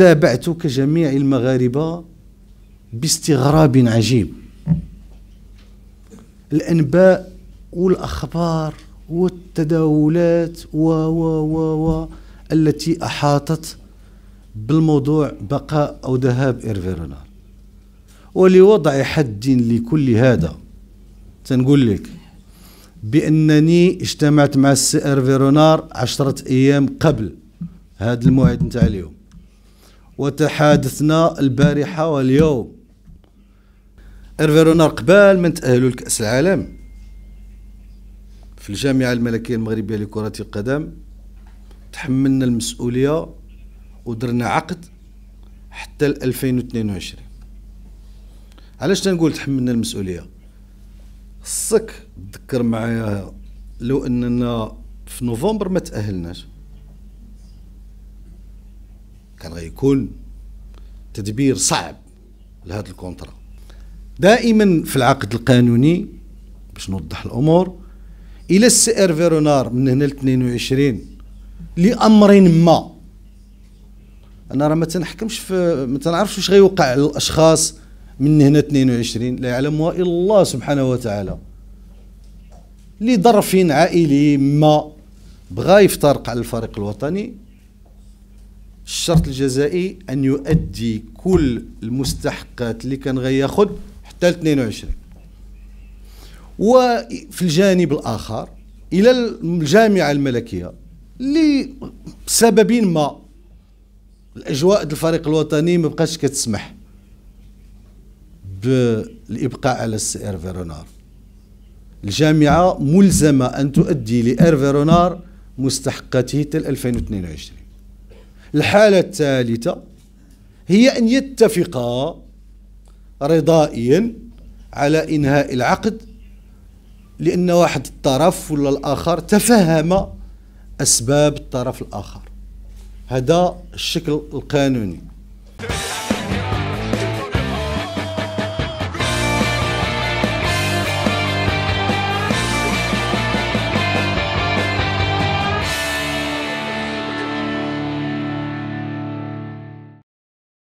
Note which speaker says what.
Speaker 1: تابعت كجميع المغاربة باستغراب عجيب الأنباء والأخبار والتداولات و و و و التي أحاطت بالموضوع بقاء أو ذهاب إيرفي رونار ولوضع حد لكل هذا تنقول لك بأنني اجتمعت مع السي إيرفي رونار عشرة أيام قبل هذا الموعد نتاع اليوم وتحادثنا البارحة واليوم إيرفي رونار قبال من تأهلوا لكأس العالم في الجامعة الملكية المغربية لكرة القدم تحملنا المسؤولية ودرنا عقد حتى 2022 علاش تنقول تحملنا المسؤولية خصك تذكر معايا لو اننا في نوفمبر ما تأهلناش كان غيكون تدبير صعب لهذا الكونترا دائما في العقد القانوني باش نوضح الامور الى السي ار فيرونار من هنا ل 22 لامر ما انا راه ما تنحكمش في ما تنعرفش واش غيوقع للاشخاص من هنا 22 لا يعلمها الا الله سبحانه وتعالى لظرف عائلي ما بغى يفترق على الفريق الوطني الشرط الجزائي ان يؤدي كل المستحقات اللي كان غياخذ حتى ل 22 وفي الجانب الاخر الى الجامعه الملكيه لسبب ما الاجواء ديال الفريق الوطني ما بقاش كتسمح بالابقاء على السي ايرفي رونار الجامعه ملزمه ان تؤدي لارفيرونار رونار مستحقاته حتى 2022 الحالة الثالثة هي أن يتفقا رضائيا على إنهاء العقد لأن واحد الطرف ولا الآخر تفهم أسباب الطرف الآخر هذا الشكل القانوني